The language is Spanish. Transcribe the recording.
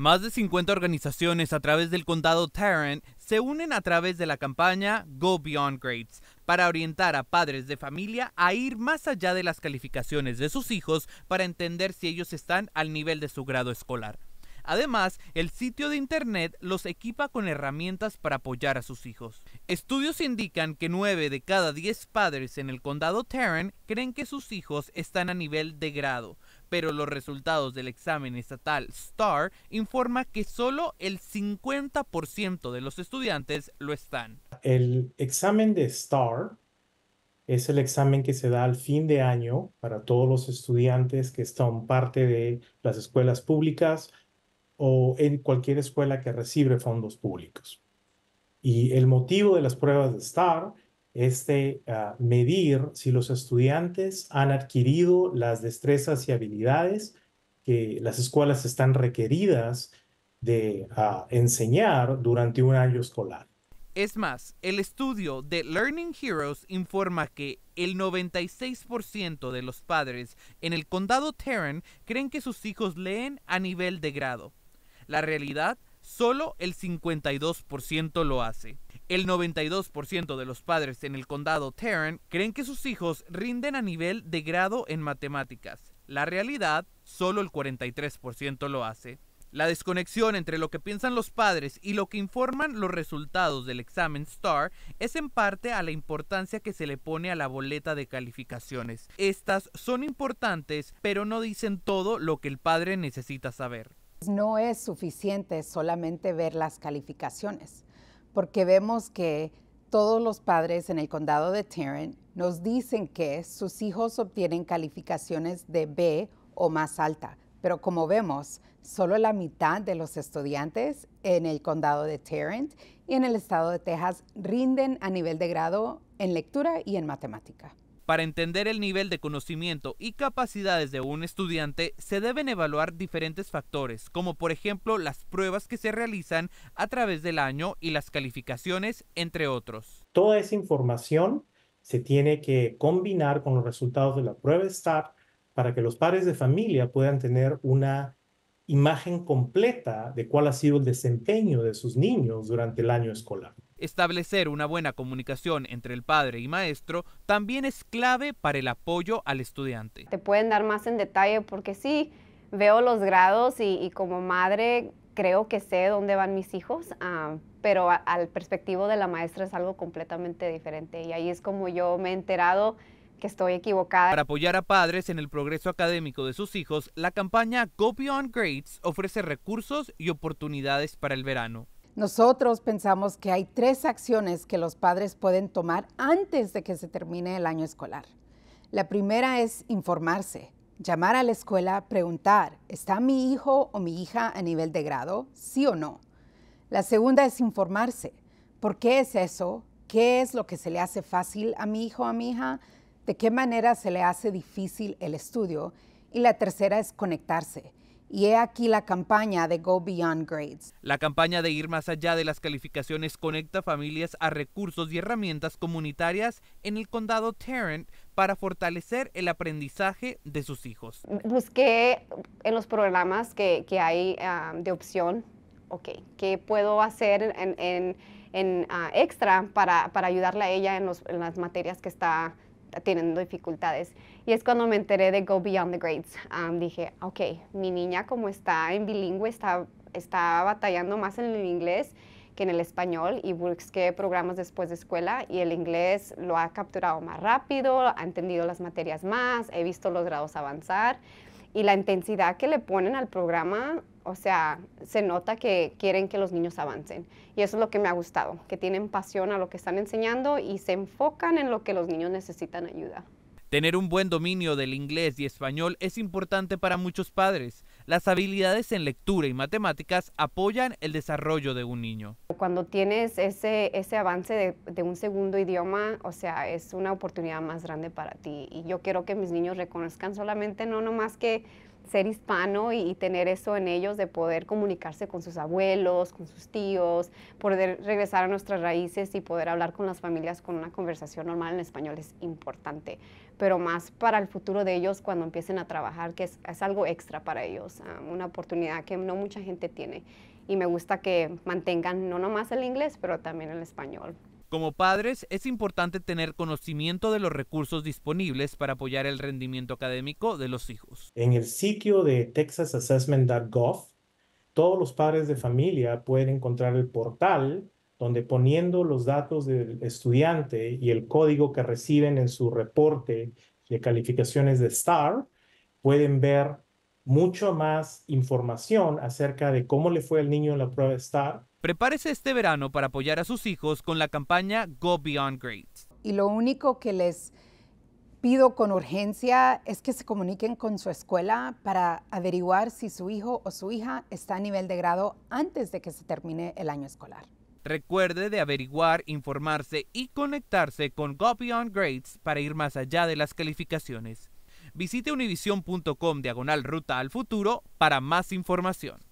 Más de 50 organizaciones a través del condado Tarrant se unen a través de la campaña Go Beyond Grades para orientar a padres de familia a ir más allá de las calificaciones de sus hijos para entender si ellos están al nivel de su grado escolar. Además, el sitio de Internet los equipa con herramientas para apoyar a sus hijos. Estudios indican que 9 de cada 10 padres en el condado Tarrant creen que sus hijos están a nivel de grado, pero los resultados del examen estatal STAR informa que solo el 50% de los estudiantes lo están. El examen de STAR es el examen que se da al fin de año para todos los estudiantes que están parte de las escuelas públicas o en cualquier escuela que recibe fondos públicos. Y el motivo de las pruebas de STAR es de ah, medir si los estudiantes han adquirido las destrezas y habilidades que las escuelas están requeridas de ah, enseñar durante un año escolar. Es más, el estudio de Learning Heroes informa que el 96% de los padres en el condado Tarrant creen que sus hijos leen a nivel de grado. La realidad, solo el 52% lo hace. El 92% de los padres en el condado Tarrant creen que sus hijos rinden a nivel de grado en matemáticas. La realidad, solo el 43% lo hace. La desconexión entre lo que piensan los padres y lo que informan los resultados del examen STAR es en parte a la importancia que se le pone a la boleta de calificaciones. Estas son importantes, pero no dicen todo lo que el padre necesita saber. No es suficiente solamente ver las calificaciones, porque vemos que todos los padres en el condado de Tarrant nos dicen que sus hijos obtienen calificaciones de B o más alta, pero como vemos, solo la mitad de los estudiantes en el condado de Tarrant y en el estado de Texas rinden a nivel de grado en lectura y en matemática. Para entender el nivel de conocimiento y capacidades de un estudiante se deben evaluar diferentes factores, como por ejemplo las pruebas que se realizan a través del año y las calificaciones, entre otros. Toda esa información se tiene que combinar con los resultados de la prueba STAR para que los padres de familia puedan tener una imagen completa de cuál ha sido el desempeño de sus niños durante el año escolar. Establecer una buena comunicación entre el padre y maestro también es clave para el apoyo al estudiante. Te pueden dar más en detalle porque sí, veo los grados y, como madre creo que sé dónde van mis hijos, ah, pero al perspectivo de la maestra es algo completamente diferente y ahí es como yo me he enterado que estoy equivocada. Para apoyar a padres en el progreso académico de sus hijos, la campaña Go Beyond Grades ofrece recursos y oportunidades para el verano. Nosotros pensamos que hay tres acciones que los padres pueden tomar antes de que se termine el año escolar. La primera es informarse, llamar a la escuela, preguntar, ¿está mi hijo o mi hija a nivel de grado? ¿Sí o no? La segunda es informarse. ¿Por qué es eso? ¿Qué es lo que se le hace fácil a mi hijo o a mi hija? ¿De qué manera se le hace difícil el estudio? Y la tercera es conectarse y he aquí la campaña de Go Beyond Grades. La campaña de ir más allá de las calificaciones conecta familias a recursos y herramientas comunitarias en el condado Tarrant para fortalecer el aprendizaje de sus hijos. Busqué en los programas que, hay ah, de opción, ok, ¿qué puedo hacer en, ah, extra para, para ayudarle a ella en, en las materias que está tienen dificultades. Y es cuando me enteré de Go Beyond the Grades. dije, ok, mi niña como está en bilingüe, está, está batallando más en el inglés que en el español y busqué programas después de escuela y el inglés lo ha capturado más rápido, ha entendido las materias más, he visto los grados avanzar y la intensidad que le ponen al programa o sea, se nota que quieren que los niños avancen. Y eso es lo que me ha gustado, que tienen pasión a lo que están enseñando y se enfocan en lo que los niños necesitan ayuda. Tener un buen dominio del inglés y español es importante para muchos padres. Las habilidades en lectura y matemáticas apoyan el desarrollo de un niño. Cuando tienes ese, ese avance de, de, un segundo idioma, o sea, es una oportunidad más grande para ti. Y yo quiero que mis niños reconozcan solamente, no nomás que ser hispano y, tener eso en ellos, de poder comunicarse con sus abuelos, con sus tíos, poder regresar a nuestras raíces y poder hablar con las familias con una conversación normal en español es importante, pero más para el futuro de ellos cuando empiecen a trabajar, que es, algo extra para ellos, ah, una oportunidad que no mucha gente tiene. Y me gusta que mantengan no nomás el inglés, pero también el español. Como padres, es importante tener conocimiento de los recursos disponibles para apoyar el rendimiento académico de los hijos. En el sitio de texasassessment.gov, todos los padres de familia pueden encontrar el portal donde poniendo los datos del estudiante y el código que reciben en su reporte de calificaciones de STAR, pueden ver mucho más información acerca de cómo le fue al niño en la prueba STAR, Prepárese este verano para apoyar a sus hijos con la campaña Go Beyond Grades. Y lo único que les pido con urgencia es que se comuniquen con su escuela para averiguar si su hijo o su hija está a nivel de grado antes de que se termine el año escolar. Recuerde de averiguar, informarse y conectarse con Go Beyond Grades para ir más allá de las calificaciones. Visite univision.com diagonal ruta al futuro para más información.